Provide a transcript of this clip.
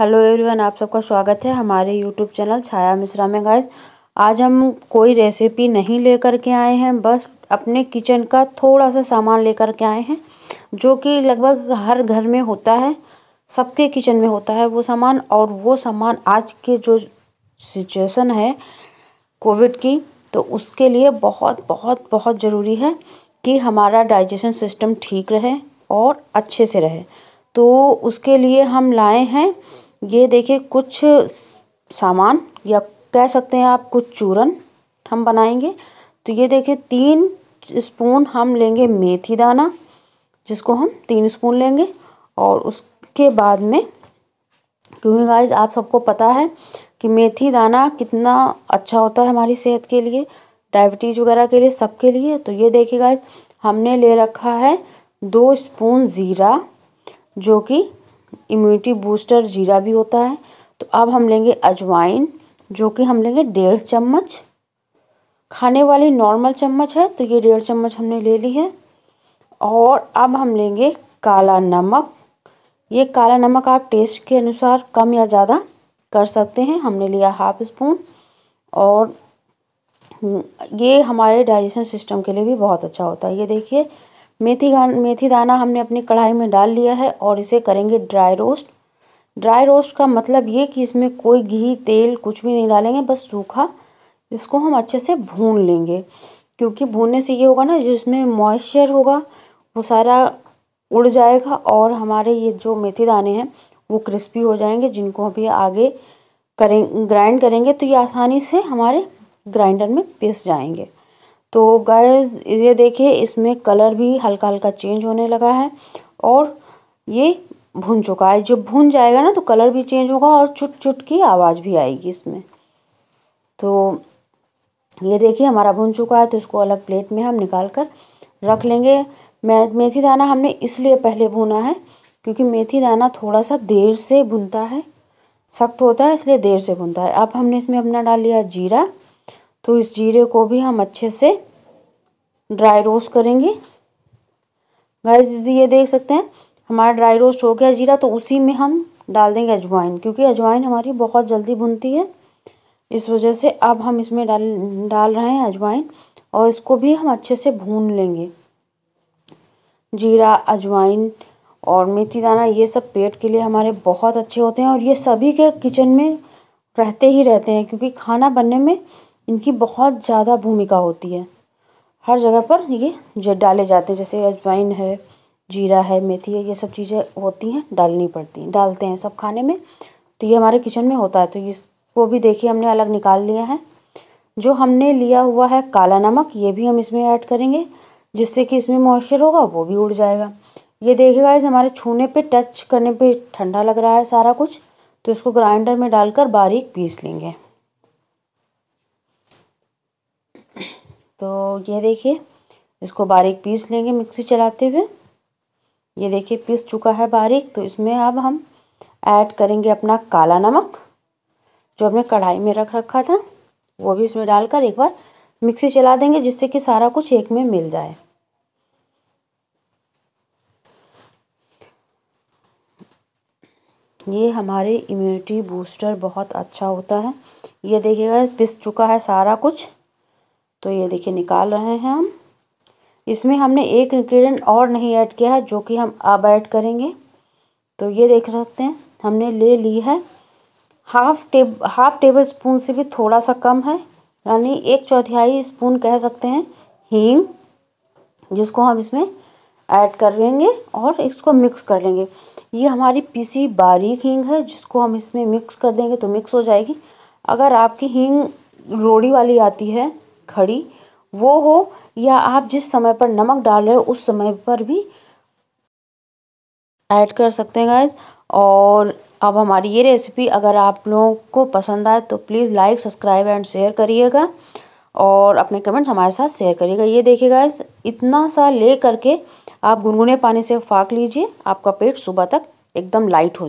hello everyone आप सबका स्वागत है हमारे यूट्यूब चैनल छाया मिश्रा में गाइस आज हम कोई रेसिपी नहीं लेकर के आए हैं बस अपने किचन का थोड़ा सा सामान लेकर के आए हैं जो कि लगभग हर घर में होता है सबके किचन में होता है वो सामान और वो सामान आज के जो सिचुएशन है कोविड की तो उसके लिए बहुत बहुत बहुत ज़रूरी है कि हमारा डाइजेशन सिस्टम ठीक रहे और अच्छे से रहे तो उसके लिए हम लाए हैं ये देखिए कुछ सामान या कह सकते हैं आप कुछ चूरन हम बनाएंगे तो ये देखिए तीन स्पून हम लेंगे मेथी दाना जिसको हम तीन स्पून लेंगे और उसके बाद में क्योंकि गाइज आप सबको पता है कि मेथी दाना कितना अच्छा होता है हमारी सेहत के लिए डायबिटीज़ वगैरह के लिए सबके लिए तो ये देखिए गाइज हमने ले रखा है दो स्पून ज़ीरा जो कि इम्यूनिटी बूस्टर जीरा भी होता है तो अब हम लेंगे अजवाइन जो कि हम लेंगे डेढ़ चम्मच खाने वाली नॉर्मल चम्मच है तो ये डेढ़ चम्मच हमने ले ली है और अब हम लेंगे काला नमक ये काला नमक आप टेस्ट के अनुसार कम या ज़्यादा कर सकते हैं हमने लिया हाफ स्पून और ये हमारे डाइजेशन सिस्टम के लिए भी बहुत अच्छा होता है ये देखिए मेथी मेथी दाना हमने अपनी कढ़ाई में डाल लिया है और इसे करेंगे ड्राई रोस्ट ड्राई रोस्ट का मतलब ये कि इसमें कोई घी तेल कुछ भी नहीं डालेंगे बस सूखा इसको हम अच्छे से भून लेंगे क्योंकि भूनने से ये होगा ना जिसमें मॉइस्चर होगा वो सारा उड़ जाएगा और हमारे ये जो मेथी दाने हैं वो क्रिस्पी हो जाएंगे जिनको अभी आगे करें ग्राइंड करेंगे तो ये आसानी से हमारे ग्राइंडर में पिस जाएंगे तो गाइस ये देखिए इसमें कलर भी हल्का हल्का चेंज होने लगा है और ये भुन चुका है जब भुन जाएगा ना तो कलर भी चेंज होगा और चुट चुट की आवाज़ भी आएगी इसमें तो ये देखिए हमारा भुन चुका है तो इसको अलग प्लेट में हम निकाल कर रख लेंगे मे मेथी दाना हमने इसलिए पहले भुना है क्योंकि मेथी दाना थोड़ा सा देर से भुनता है सख्त होता है इसलिए देर से भुनता है अब हमने इसमें अपना डाल लिया जीरा तो इस जीरे को भी हम अच्छे से ड्राई रोस्ट करेंगे गाइस ये देख सकते हैं हमारा ड्राई रोस्ट हो गया जीरा तो उसी में हम डाल देंगे अजवाइन क्योंकि अजवाइन हमारी बहुत जल्दी भुनती है इस वजह से अब हम इसमें डाल डाल रहे हैं अजवाइन और इसको भी हम अच्छे से भून लेंगे जीरा अजवाइन और मेथी दाना ये सब पेट के लिए हमारे बहुत अच्छे होते हैं और ये सभी के किचन में रहते ही रहते हैं क्योंकि खाना बनने में इनकी बहुत ज़्यादा भूमिका होती है हर जगह पर ये जो डाले जाते हैं जैसे अजवाइन है जीरा है मेथी है ये सब चीज़ें होती हैं डालनी पड़ती हैं डालते हैं सब खाने में तो ये हमारे किचन में होता है तो वो भी देखिए हमने अलग निकाल लिया है जो हमने लिया हुआ है काला नमक ये भी हम इसमें ऐड करेंगे जिससे कि इसमें मॉइस्चर होगा वो भी उड़ जाएगा ये देखेगा इस हमारे छूने पे टच करने पे ठंडा लग रहा है सारा कुछ तो इसको ग्राइंडर में डालकर बारीक पीस लेंगे तो ये देखिए इसको बारीक पीस लेंगे मिक्सी चलाते हुए ये देखिए पीस चुका है बारीक तो इसमें अब हम ऐड करेंगे अपना काला नमक जो हमने कढ़ाई में रख रखा था वो भी इसमें डालकर एक बार मिक्सी चला देंगे जिससे कि सारा कुछ एक में मिल जाए ये हमारे इम्यूनिटी बूस्टर बहुत अच्छा होता है ये देखिएगा पिस चुका है सारा कुछ तो ये देखिए निकाल रहे हैं हम इसमें हमने एक इन्ग्रीडियंट और नहीं ऐड किया है जो कि हम अब ऐड करेंगे तो ये देख सकते हैं हमने ले ली है half tab half tablespoon से भी थोड़ा सा कम है यानी एक चौथाई स्पून कह सकते हैं हींग जिसको हम इसमें ऐड कर लेंगे और इसको मिक्स कर लेंगे ये हमारी पीसी बारीक हींग है जिसको हम इसमें मिक्स कर देंगे तो मिक्स हो जाएगी अगर आपकी हींग रोड़ी वाली आती है खड़ी वो हो या आप जिस समय पर नमक डाल रहे हो उस समय पर भी ऐड कर सकते हैं गैस और अब हमारी ये रेसिपी अगर आप लोगों को पसंद आए तो please like subscribe and share करिएगा और अपने कमेंट्स हमारे साथ शेयर करिएगा ये देखिएगा इतना सा ले करके आप गुनगुने पानी से फाँक लीजिए आपका पेट सुबह तक एकदम लाइट हो जाए